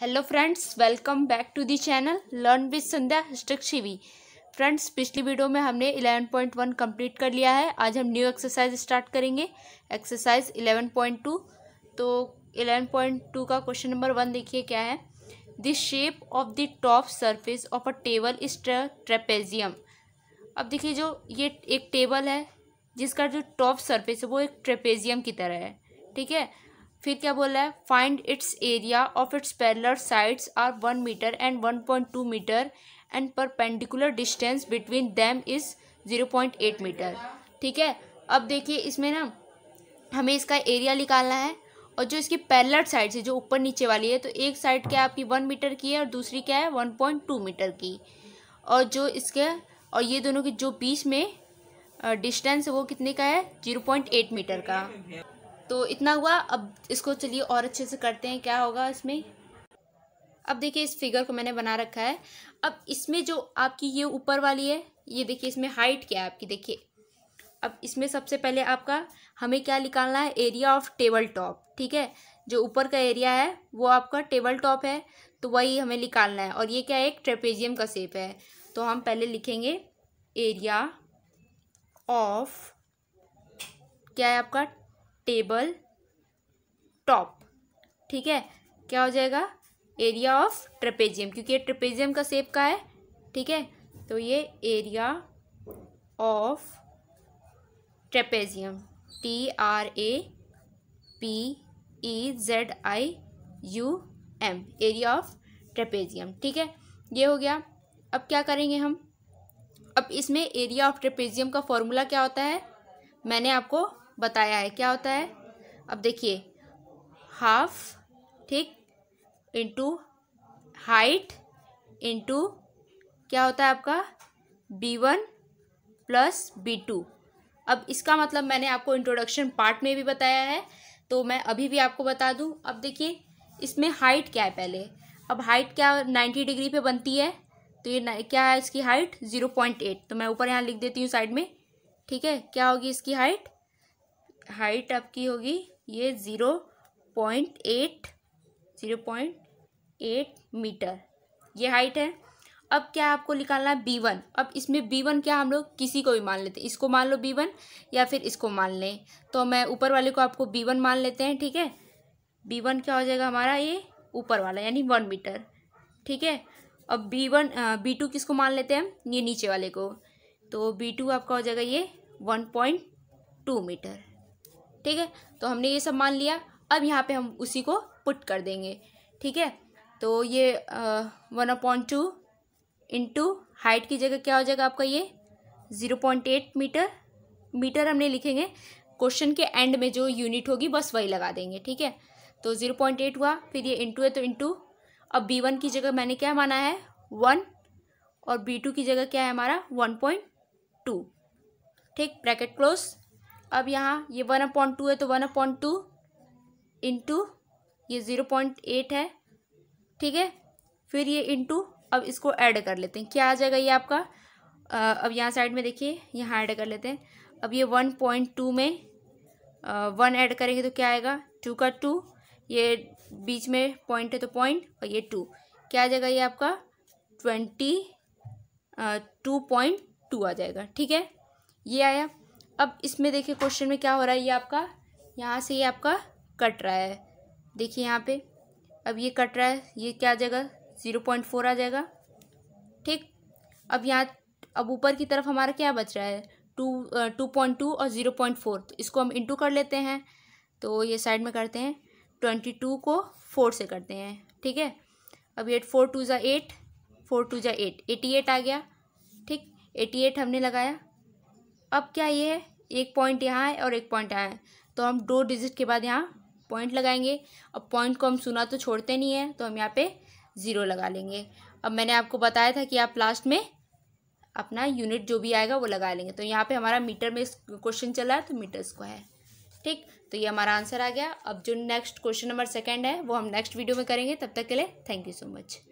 hello friends welcome back to the channel learn with Sandhya हस्टक शिवी friends पिछली video में हमने 11.1 कंप्लीट कर लिया है आज हम न्यू एक्सरसाइज स्टार्ट करेंगे एक्सरसाइज 11.2 तो 11.2 का क्वेश्चन नंबर वन देखिए क्या है the shape of the top surface of a table is trapezium अब देखिए जो ये एक टेबल है जिसका जो टॉप सर्फेस है वो एक ट्रेपेजियम की तरह है ठीक है फिर क्या बोला है find its area of its parallel sides are one metre and one point two metre and perpendicular distance between them is zero point eight metre ठीक है अब देखिए इसमें ना हमें इसका एरिया निकालना है और जो इसकी पैरलर साइड से जो ऊपर नीचे वाली है तो एक साइड क्या है आपकी वन मीटर की है और दूसरी क्या है वन पॉइंट टू मीटर की और जो इसके और ये दोनों के जो बीच में डिस्टेंस है वो कितने का है जीरो पॉइंट एट मीटर का तो इतना हुआ अब इसको चलिए और अच्छे से करते हैं क्या होगा इसमें अब देखिए इस फिगर को मैंने बना रखा है अब इसमें जो आपकी ये ऊपर वाली है ये देखिए इसमें हाइट क्या है आपकी देखिए अब इसमें सबसे पहले आपका हमें क्या निकालना है एरिया ऑफ टेबल टॉप ठीक है जो ऊपर का एरिया है वो आपका टेबल टॉप है तो वही हमें निकालना है और ये क्या है एक ट्रेपेजियम का सेप है तो हम पहले लिखेंगे एरिया ऑफ क्या है आपका टेबल टॉप ठीक है क्या हो जाएगा एरिया ऑफ ट्रेपेजियम क्योंकि ये ट्रेपेजियम का सेप का है ठीक है तो ये area of trapezium T R A P E Z I U M area of trapezium ठीक है ये हो गया अब क्या करेंगे हम अब इसमें एरिया ऑफ ट्रेपेजियम का फॉर्मूला क्या होता है मैंने आपको बताया है क्या होता है अब देखिए हाफ ठीक इंटू हाइट इंटू क्या होता है आपका B one plus B two अब इसका मतलब मैंने आपको इंट्रोडक्शन पार्ट में भी बताया है तो मैं अभी भी आपको बता दूं अब देखिए इसमें हाइट क्या है पहले अब हाइट क्या नाइन्टी डिग्री पे बनती है तो ये क्या है इसकी हाइट ज़ीरो पॉइंट एट तो मैं ऊपर यहाँ लिख देती हूँ साइड में ठीक है क्या होगी इसकी हाइट हाइट आपकी होगी ये zero point eight zero point eight metre ये हाइट है अब क्या आपको निकालना है बी वन अब इसमें बी वन क्या हम लोग किसी को भी मान लेते हैं इसको मान लो बी वन या फिर इसको मान लें तो मैं ऊपर वाले को आपको बी वन मान लेते हैं ठीक है बी वन क्या हो जाएगा हमारा ये ऊपर वाला यानी वन मीटर ठीक है अब बी वन बी टू किसको मान लेते हैं हम ये नीचे वाले को तो बी टू आपका हो जाएगा ये वन पॉइंट टू मीटर ठीक है तो हमने ये सब मान लिया अब यहाँ पे हम उसी को पुट कर देंगे ठीक है तो ये one point two into height की जगह क्या हो जाएगा आपका ये zero point eight metre metre हमने लिखेंगे क्वेश्चन के एंड में जो यूनिट होगी बस वही लगा देंगे ठीक है तो ज़ीरो पॉइंट एट हुआ फिर ये इंटू है तो इंटू अब बी वन की जगह मैंने क्या माना है वन और बी टू की जगह क्या है हमारा वन पॉइंट टू ठीक ब्रैकेट क्लोज अब यहाँ ये वन पॉइंट टू है तो वन पॉइंट टू इंटू ये ज़ीरो पॉइंट एट है ठीक है फिर ये इंटू अब इसको ऐड कर लेते हैं क्या आ जाएगा ये आपका आ, अब यहाँ साइड में देखिए यहाँ ऐड कर लेते हैं अब ये वन पॉइंट टू में वन ऐड करेंगे तो क्या आएगा टू का टू ये बीच में पॉइंट है तो पॉइंट और ये टू क्या आ जाएगा ये आपका ट्वेंटी टू पॉइंट टू आ जाएगा ठीक है ये आया अब इसमें देखिए क्वेश्चन में क्या हो रहा है ये आपका यहाँ से ये आपका कट रहा है देखिए यहाँ पे अब ये कट रहा है ये क्या आ जाएगा ज़ीरो पॉइंट फोर आ जाएगा ठीक अब यहाँ अब ऊपर की तरफ हमारा क्या बच रहा है टू टू पॉइंट टू और ज़ीरो पॉइंट फोर तो इसको हम इंटू कर लेते हैं तो ये साइड में करते हैं ट्वेंटी टू को फोर से करते हैं ठीक है अब एट फोर टू ज़ा एट फोर टू ज़ा एट एटी एट आ गया ठीक एटी एट हमने लगाया अब क्या ये है एक पॉइंट यहाँ है और एक पॉइंट यहाँ है तो हम दो डिजिट के बाद यहाँ पॉइंट लगाएंगे अब पॉइंट को हम सुना तो छोड़ते नहीं है तो हम यहाँ पे ज़ीरो लगा लेंगे अब मैंने आपको बताया था कि आप लास्ट में अपना यूनिट जो भी आएगा वो लगा लेंगे तो यहाँ पे हमारा मीटर में क्वेश्चन चला है तो मीटर को है ठीक तो ये हमारा आंसर आ गया अब जो नेक्स्ट क्वेश्चन नंबर सेकेंड है वो हम नेक्स्ट वीडियो में करेंगे तब तक के लिए थैंक यू सो मच